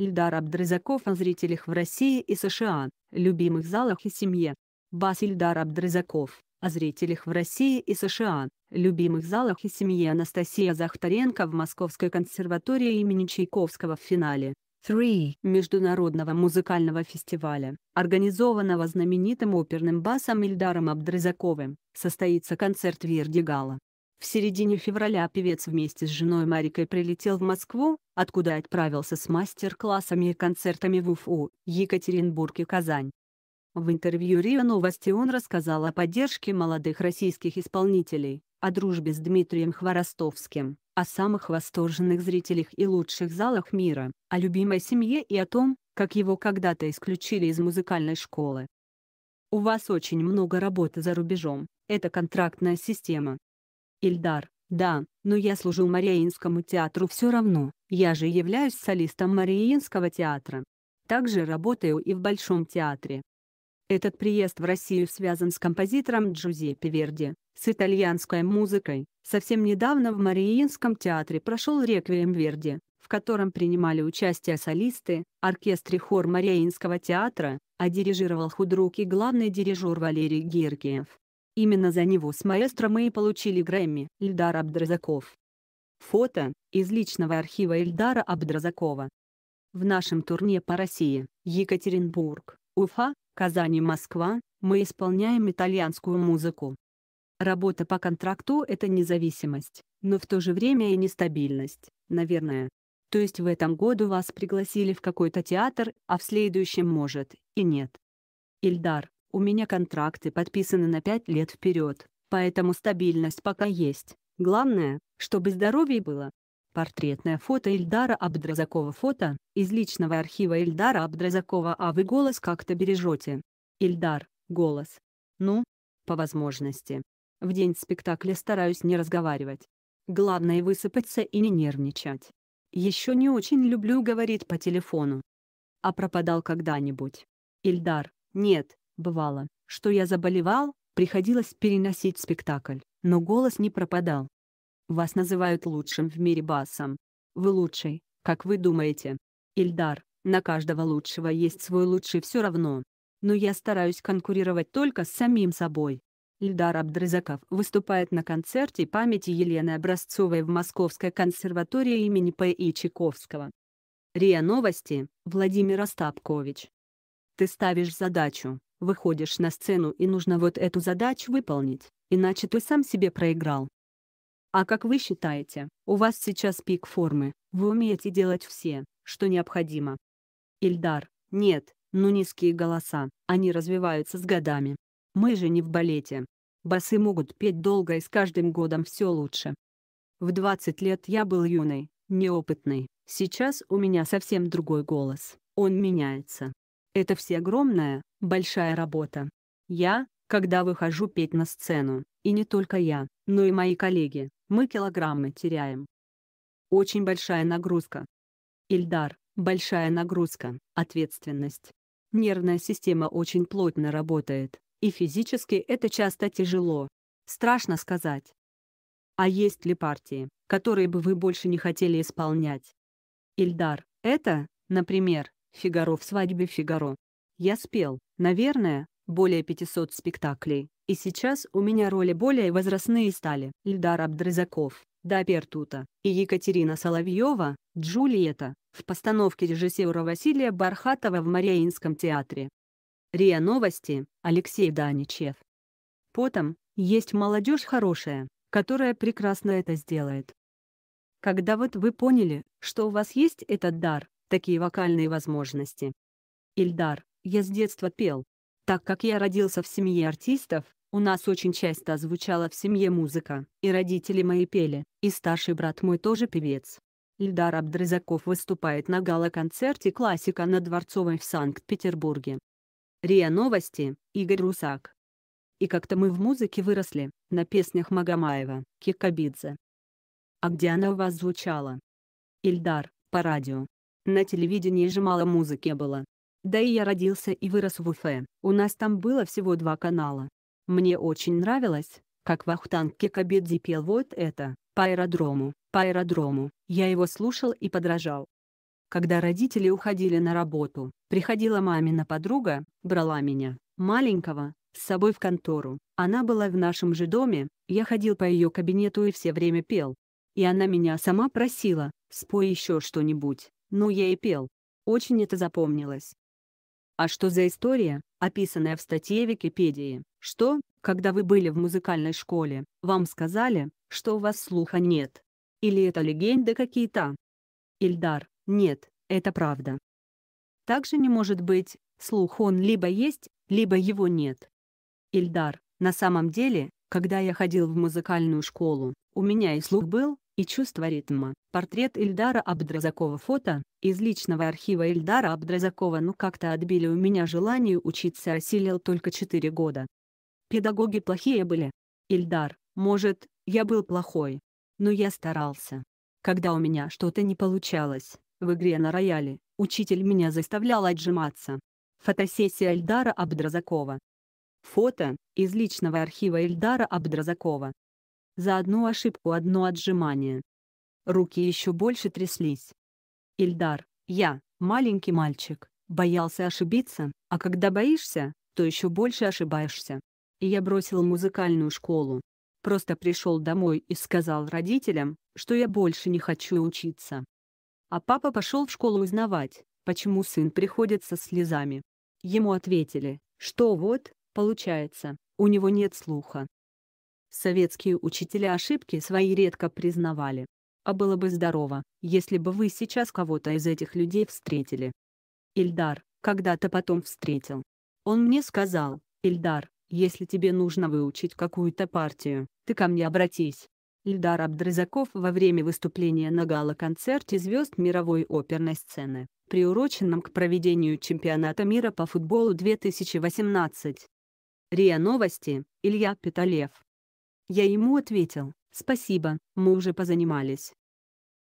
Ильдар Абдрызаков о зрителях в России и США, любимых залах и семье. Бас Ильдар Абдрызаков о зрителях в России и США, любимых залах и семье Анастасия Захтаренко в Московской консерватории имени Чайковского в финале 3 Международного музыкального фестиваля, организованного знаменитым оперным басом Ильдаром Абдрызаковым, состоится концерт вердигала в середине февраля певец вместе с женой Марикой прилетел в Москву, откуда отправился с мастер-классами и концертами в Уфу, Екатеринбург и Казань. В интервью РИА Новости он рассказал о поддержке молодых российских исполнителей, о дружбе с Дмитрием Хворостовским, о самых восторженных зрителях и лучших залах мира, о любимой семье и о том, как его когда-то исключили из музыкальной школы. У вас очень много работы за рубежом, это контрактная система, Ильдар, да, но я служил Мариинскому театру все равно, я же являюсь солистом Мариинского театра. Также работаю и в Большом театре. Этот приезд в Россию связан с композитором Джузеппе Верди, с итальянской музыкой. Совсем недавно в Мариинском театре прошел реквием Верди, в котором принимали участие солисты, оркестр и хор Мариинского театра, а дирижировал худрук и главный дирижер Валерий Гергиев. Именно за него с маэстро мы и получили Грэмми. Ильдар Абдразаков. Фото из личного архива Ильдара Абдразакова. В нашем турне по России, Екатеринбург, Уфа, Казань и Москва, мы исполняем итальянскую музыку. Работа по контракту – это независимость, но в то же время и нестабильность, наверное. То есть в этом году вас пригласили в какой-то театр, а в следующем может, и нет. Ильдар, у меня контракты подписаны на 5 лет вперед, поэтому стабильность пока есть. Главное, чтобы здоровье было. Портретное фото Ильдара Абдразакова Фото, из личного архива Ильдара Абдразакова А вы голос как-то бережете. Ильдар, голос. Ну, по возможности. В день спектакля стараюсь не разговаривать. Главное высыпаться и не нервничать. Еще не очень люблю говорить по телефону. А пропадал когда-нибудь? Ильдар, нет, Бывало, что я заболевал, приходилось переносить спектакль, но голос не пропадал. Вас называют лучшим в мире басом. Вы лучший, как вы думаете. Ильдар, на каждого лучшего есть свой лучший все равно. Но я стараюсь конкурировать только с самим собой. Ильдар Абдрызаков выступает на концерте памяти Елены Образцовой в Московской консерватории имени П.И. Чайковского. РИА Новости, Владимир Остапкович. Ты ставишь задачу, Выходишь на сцену и нужно вот эту задачу выполнить, иначе ты сам себе проиграл. А как вы считаете, у вас сейчас пик формы, вы умеете делать все, что необходимо? Ильдар, нет, ну низкие голоса, они развиваются с годами. Мы же не в балете. Басы могут петь долго и с каждым годом все лучше. В 20 лет я был юный, неопытный, сейчас у меня совсем другой голос, он меняется. Это все огромная, большая работа. Я, когда выхожу петь на сцену, и не только я, но и мои коллеги, мы килограммы теряем. Очень большая нагрузка. Ильдар, большая нагрузка, ответственность. Нервная система очень плотно работает, и физически это часто тяжело. Страшно сказать. А есть ли партии, которые бы вы больше не хотели исполнять? Ильдар, это, например, Фигаро в свадьбе Фигаро. Я спел, наверное, более 500 спектаклей, и сейчас у меня роли более возрастные стали. Ильдар Абдрызаков, Да Пертута и Екатерина Соловьева, Джульетта, в постановке режиссера Василия Бархатова в Мариинском театре. РИА Новости, Алексей Даничев. Потом, есть молодежь хорошая, которая прекрасно это сделает. Когда вот вы поняли, что у вас есть этот дар, такие вокальные возможности. Ильдар, я с детства пел. Так как я родился в семье артистов, у нас очень часто звучала в семье музыка, и родители мои пели, и старший брат мой тоже певец. Ильдар Абдрызаков выступает на гала-концерте «Классика» на Дворцовой в Санкт-Петербурге. РИА Новости, Игорь Русак. И как-то мы в музыке выросли, на песнях Магомаева, Кикабидзе. А где она у вас звучала? Ильдар, по радио. На телевидении же мало музыки было. Да и я родился и вырос в Уфе, у нас там было всего два канала. Мне очень нравилось, как Вахтанг Кикабидзе пел вот это, по аэродрому, по аэродрому, я его слушал и подражал. Когда родители уходили на работу, приходила мамина подруга, брала меня, маленького, с собой в контору. Она была в нашем же доме, я ходил по ее кабинету и все время пел. И она меня сама просила, спой еще что-нибудь. Ну я и пел. Очень это запомнилось. А что за история, описанная в статье Википедии, что, когда вы были в музыкальной школе, вам сказали, что у вас слуха нет? Или это легенды какие-то? Ильдар, нет, это правда. Также не может быть, слух он либо есть, либо его нет. Ильдар, на самом деле, когда я ходил в музыкальную школу, у меня и слух был, и чувства ритма. Портрет Ильдара Абдразакова фото, из личного архива Ильдара Абдразакова «Ну как-то отбили у меня желание учиться» осилил только 4 года. Педагоги плохие были. Ильдар, может, я был плохой. Но я старался. Когда у меня что-то не получалось, в игре на рояле, учитель меня заставлял отжиматься. Фотосессия Ильдара Абдразакова. Фото, из личного архива Ильдара Абдразакова. За одну ошибку одно отжимание. Руки еще больше тряслись. Ильдар, я, маленький мальчик, боялся ошибиться, а когда боишься, то еще больше ошибаешься. И я бросил музыкальную школу. Просто пришел домой и сказал родителям, что я больше не хочу учиться. А папа пошел в школу узнавать, почему сын приходит со слезами. Ему ответили, что вот, получается, у него нет слуха. Советские учителя ошибки свои редко признавали. А было бы здорово, если бы вы сейчас кого-то из этих людей встретили. Ильдар, когда-то потом встретил. Он мне сказал, Ильдар, если тебе нужно выучить какую-то партию, ты ко мне обратись. Ильдар Абдразаков во время выступления на гала-концерте звезд мировой оперной сцены, приуроченном к проведению чемпионата мира по футболу 2018. РИА Новости, Илья Петалев я ему ответил, спасибо, мы уже позанимались.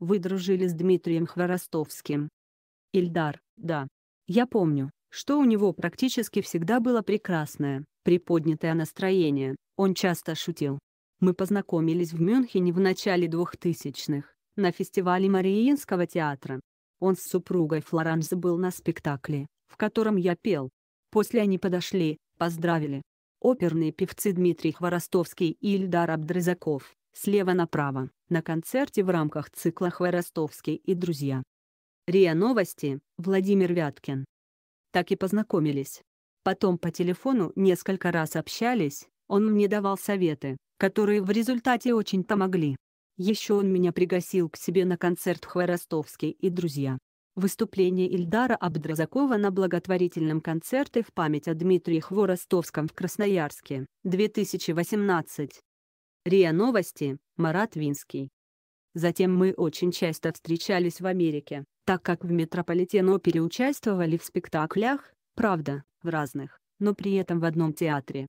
Вы дружили с Дмитрием Хворостовским. Ильдар, да. Я помню, что у него практически всегда было прекрасное, приподнятое настроение, он часто шутил. Мы познакомились в Мюнхене в начале 2000-х, на фестивале Мариинского театра. Он с супругой Флоранзе был на спектакле, в котором я пел. После они подошли, поздравили, оперные певцы Дмитрий Хворостовский и Ильдар Абдрызаков, слева направо, на концерте в рамках цикла «Хворостовский и друзья». РИА Новости, Владимир Вяткин. Так и познакомились. Потом по телефону несколько раз общались, он мне давал советы, которые в результате очень помогли. Еще он меня пригласил к себе на концерт «Хворостовский и друзья». Выступление Ильдара Абдразакова на благотворительном концерте в память о Дмитрии Хворостовском в Красноярске, 2018. РИА Новости, Марат Винский. Затем мы очень часто встречались в Америке, так как в Метрополитен-опере участвовали в спектаклях, правда, в разных, но при этом в одном театре.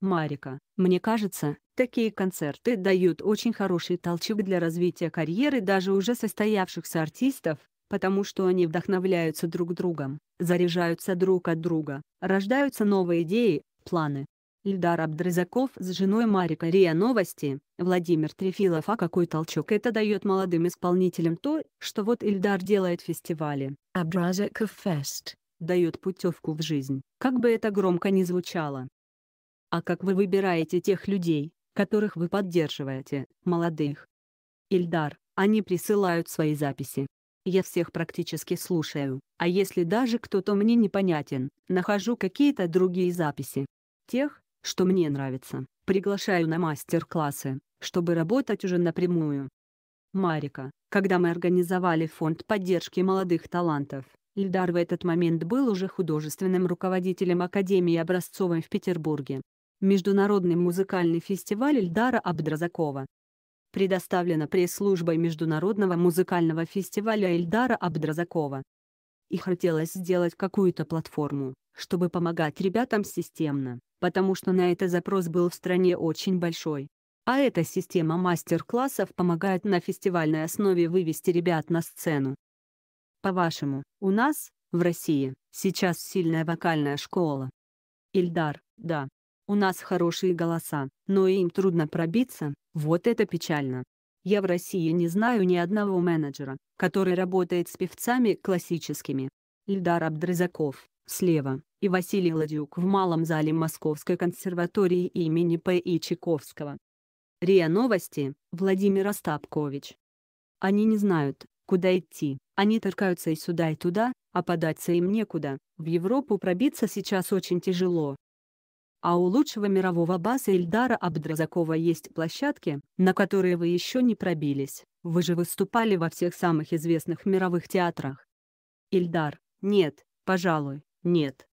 Марика, мне кажется, такие концерты дают очень хороший толчок для развития карьеры даже уже состоявшихся артистов, потому что они вдохновляются друг другом, заряжаются друг от друга, рождаются новые идеи, планы. Ильдар Абдрызаков с женой Марика Рия Новости, Владимир Трефилов А какой толчок это дает молодым исполнителям то, что вот Ильдар делает фестивали, фестивале. Фест. Дает путевку в жизнь, как бы это громко ни звучало. А как вы выбираете тех людей, которых вы поддерживаете, молодых? Ильдар, они присылают свои записи, я всех практически слушаю, а если даже кто-то мне непонятен, нахожу какие-то другие записи. Тех, что мне нравится, приглашаю на мастер-классы, чтобы работать уже напрямую. Марика, когда мы организовали фонд поддержки молодых талантов, Ильдар в этот момент был уже художественным руководителем Академии Образцовой в Петербурге. Международный музыкальный фестиваль Ильдара Абдразакова, Предоставлена пресс-службой Международного музыкального фестиваля Эльдара Абдразакова. И хотелось сделать какую-то платформу, чтобы помогать ребятам системно, потому что на это запрос был в стране очень большой. А эта система мастер-классов помогает на фестивальной основе вывести ребят на сцену. По-вашему, у нас, в России, сейчас сильная вокальная школа? Ильдар, да. У нас хорошие голоса, но им трудно пробиться, вот это печально. Я в России не знаю ни одного менеджера, который работает с певцами классическими. Ильдар Абдразаков, слева, и Василий Ладюк в Малом зале Московской консерватории имени П.И. Чайковского. РИА Новости, Владимир Остапкович. Они не знают, куда идти, они торкаются и сюда и туда, а податься им некуда, в Европу пробиться сейчас очень тяжело, а у лучшего мирового баса Ильдара Абдразакова есть площадки, на которые вы еще не пробились. Вы же выступали во всех самых известных мировых театрах. Ильдар, нет, пожалуй, нет.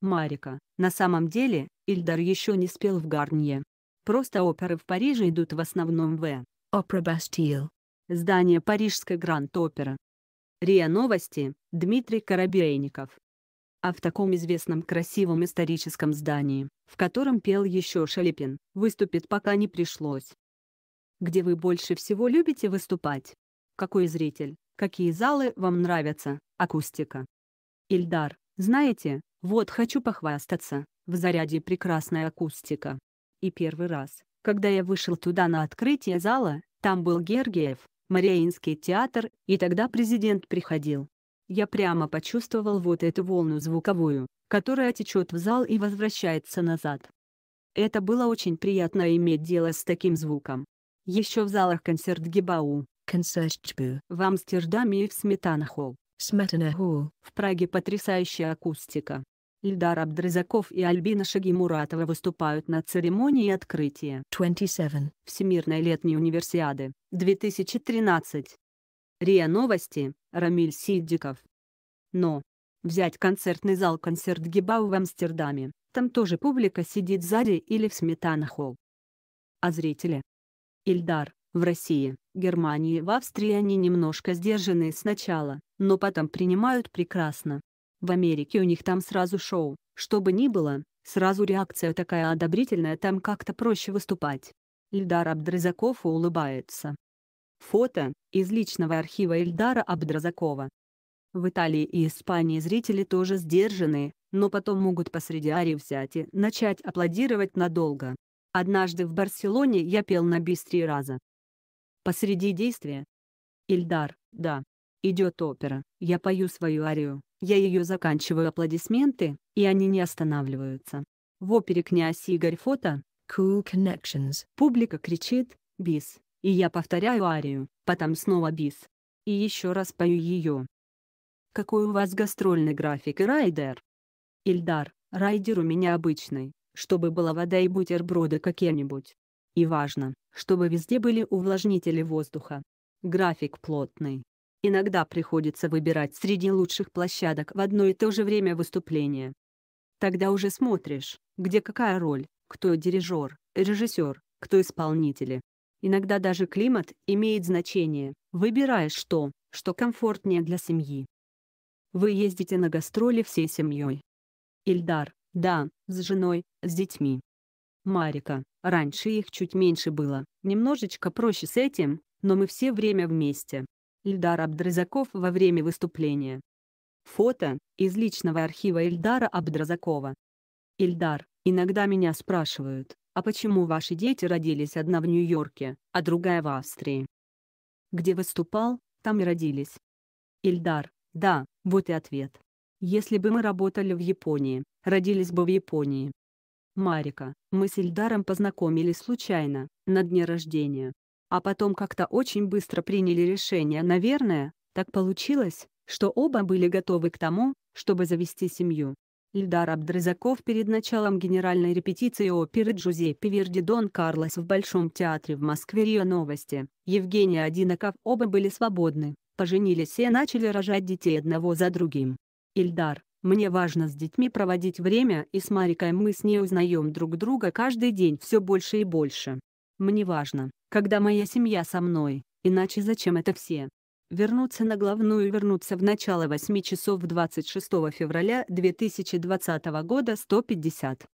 Марика, на самом деле, Ильдар еще не спел в Гарнье. Просто оперы в Париже идут в основном в «Опера Бастил» — здание Парижской Гранд-Опера. РИА Новости, Дмитрий Коробейников а в таком известном красивом историческом здании, в котором пел еще Шелепин, выступит пока не пришлось. Где вы больше всего любите выступать? Какой зритель? Какие залы вам нравятся? Акустика. Ильдар, знаете, вот хочу похвастаться, в заряде прекрасная акустика. И первый раз, когда я вышел туда на открытие зала, там был Гергиев, Мариинский театр, и тогда президент приходил. Я прямо почувствовал вот эту волну звуковую, которая течет в зал и возвращается назад. Это было очень приятно иметь дело с таким звуком. Еще в залах концерт Гибау, Концертбю, в Амстердаме и в Сметанахолл, Сметанахолл, в Праге потрясающая акустика. Ильдар Абдрызаков и Альбина Шагимуратова выступают на церемонии открытия 27. Всемирной летней универсиады 2013. РИА Новости, Рамиль Сиддиков. Но. Взять концертный зал «Концерт Гибау» в Амстердаме, там тоже публика сидит сзади или в сметанахол. А зрители? Ильдар, в России, Германии в Австрии они немножко сдержанные сначала, но потом принимают прекрасно. В Америке у них там сразу шоу, что бы ни было, сразу реакция такая одобрительная, там как-то проще выступать. Ильдар Абдрызаков улыбается. Фото из личного архива Эльдара Абдразакова. В Италии и Испании зрители тоже сдержанные, но потом могут посреди арии взять и начать аплодировать надолго. Однажды в Барселоне я пел на бис три раза. Посреди действия. Ильдар, да. Идет опера, я пою свою арию, я ее заканчиваю аплодисменты, и они не останавливаются. В опере «Князь Игорь» фото «Cool Connections» публика кричит «Бис». И я повторяю арию, потом снова бис. И еще раз пою ее. Какой у вас гастрольный график райдер? Ильдар, райдер у меня обычный, чтобы была вода и бутерброды какие-нибудь. И важно, чтобы везде были увлажнители воздуха. График плотный. Иногда приходится выбирать среди лучших площадок в одно и то же время выступления. Тогда уже смотришь, где какая роль, кто дирижер, режиссер, кто исполнители, Иногда даже климат имеет значение. выбирая что, что комфортнее для семьи. Вы ездите на гастроли всей семьей. Ильдар, да, с женой, с детьми. Марика, раньше их чуть меньше было, немножечко проще с этим, но мы все время вместе. Ильдар Абдразаков во время выступления. Фото из личного архива Ильдара Абдразакова. Ильдар, иногда меня спрашивают, а почему ваши дети родились одна в Нью-Йорке, а другая в Австрии? Где выступал, там и родились. Ильдар, да, вот и ответ. Если бы мы работали в Японии, родились бы в Японии. Марика, мы с Ильдаром познакомились случайно, на дне рождения. А потом как-то очень быстро приняли решение, наверное, так получилось, что оба были готовы к тому, чтобы завести семью. Ильдар Абдрызаков перед началом генеральной репетиции оперы Джузеппе Верди Дон Карлос в Большом театре в Москве рио Новости, Евгений Одиноков оба были свободны, поженились и начали рожать детей одного за другим. Ильдар, мне важно с детьми проводить время и с Марикой мы с ней узнаем друг друга каждый день все больше и больше. Мне важно, когда моя семья со мной, иначе зачем это все? вернуться на главную и вернуться в начало 8 часов 26 февраля 2020 года 150.